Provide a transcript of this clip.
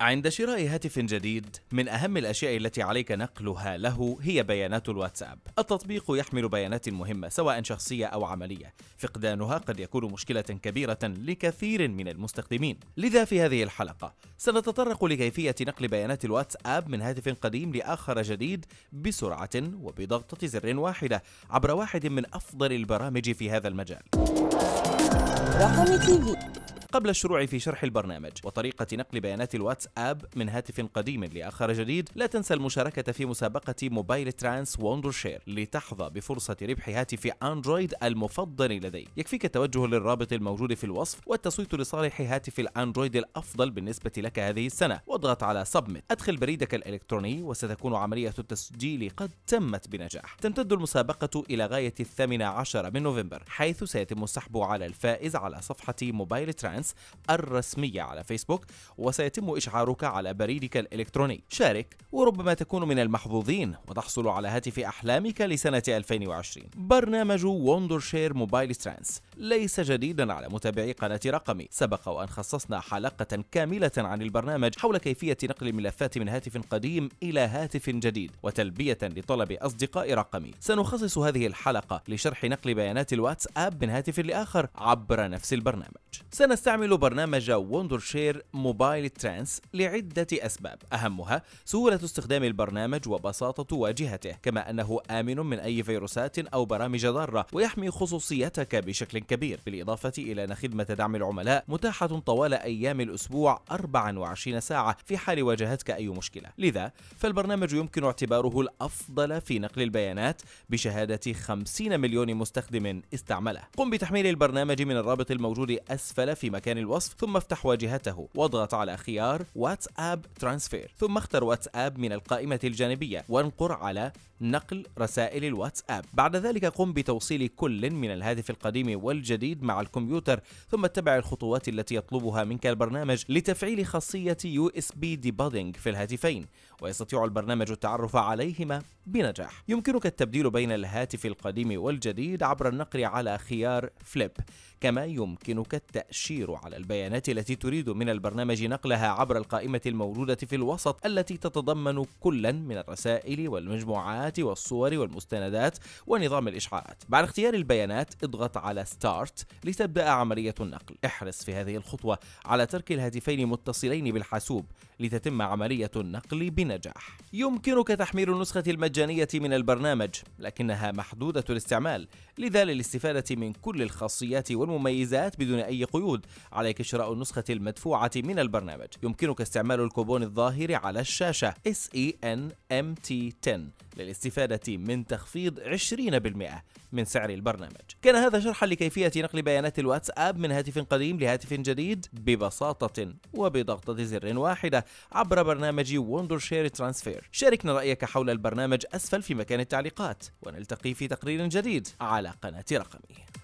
عند شراء هاتف جديد من أهم الأشياء التي عليك نقلها له هي بيانات الواتساب التطبيق يحمل بيانات مهمة سواء شخصية أو عملية فقدانها قد يكون مشكلة كبيرة لكثير من المستخدمين لذا في هذه الحلقة سنتطرق لكيفية نقل بيانات الواتساب من هاتف قديم لآخر جديد بسرعة وبضغطة زر واحدة عبر واحد من أفضل البرامج في هذا المجال رقم تي في قبل الشروع في شرح البرنامج وطريقة نقل بيانات الواتساب من هاتف قديم لآخر جديد لا تنسى المشاركة في مسابقة موبايل ترانس وندر شير لتحظى بفرصة ربح هاتف أندرويد المفضل لديك يكفيك التوجه للرابط الموجود في الوصف والتصويت لصالح هاتف الأندرويد الأفضل بالنسبة لك هذه السنة واضغط على سبميت أدخل بريدك الإلكتروني وستكون عملية التسجيل قد تمت بنجاح تمتد المسابقة إلى غاية الثامنة عشر من نوفمبر حيث سيتم السحب على الفائز على صفحة موبايل ترانس ساينس الرسمية على فيسبوك وسيتم إشعارك على بريدك الإلكتروني شارك وربما تكون من المحظوظين وتحصل على هاتف أحلامك لسنة 2020 برنامج وندر شير موبايل ترانس ليس جديدا على متابعي قناة رقمي سبق وأن خصصنا حلقة كاملة عن البرنامج حول كيفية نقل الملفات من هاتف قديم إلى هاتف جديد وتلبية لطلب أصدقاء رقمي سنخصص هذه الحلقة لشرح نقل بيانات الواتساب من هاتف لآخر عبر نفس البرنامج سنستعمل برنامج شير موبايل ترانس لعدة أسباب أهمها سهولة استخدام البرنامج وبساطة واجهته كما أنه آمن من أي فيروسات أو برامج ضارة ويحمي خصوصيتك بشكل كبير بالإضافة إلى أن خدمة دعم العملاء متاحة طوال أيام الأسبوع 24 ساعة في حال واجهتك أي مشكلة لذا فالبرنامج يمكن اعتباره الأفضل في نقل البيانات بشهادة 50 مليون مستخدم استعمله قم بتحميل البرنامج من الرابط الموجود أسفل أسفل في مكان الوصف ثم افتح واجهته واضغط على خيار واتساب ترانسفير ثم اختر واتساب من القائمة الجانبية وانقر على نقل رسائل الواتساب بعد ذلك قم بتوصيل كل من الهاتف القديم والجديد مع الكمبيوتر ثم اتبع الخطوات التي يطلبها منك البرنامج لتفعيل خاصية USB Debugging في الهاتفين ويستطيع البرنامج التعرف عليهما بنجاح يمكنك التبديل بين الهاتف القديم والجديد عبر النقر على خيار فليب كما يمكنك التأشير على البيانات التي تريد من البرنامج نقلها عبر القائمة الموجودة في الوسط التي تتضمن كلا من الرسائل والمجموعات والصور والمستندات ونظام الإشعاعات بعد اختيار البيانات اضغط على ستارت لتبدأ عملية النقل احرص في هذه الخطوة على ترك الهاتفين متصلين بالحاسوب لتتم عملية النقل بنجاح يمكنك تحميل النسخة المجانية المجانية من البرنامج لكنها محدودة الاستعمال لذا للاستفادة من كل الخاصيات والمميزات بدون أي قيود عليك شراء النسخة المدفوعة من البرنامج يمكنك استعمال الكوبون الظاهر على الشاشة SENMT10 e للاستفادة من تخفيض 20% من سعر البرنامج كان هذا شرحا لكيفية نقل بيانات الواتساب من هاتف قديم لهاتف جديد ببساطة وبضغطة زر واحدة عبر برنامج وندر شير ترانسفير شاركنا رأيك حول البرنامج أسفل في مكان التعليقات ونلتقي في تقرير جديد على قناة رقمي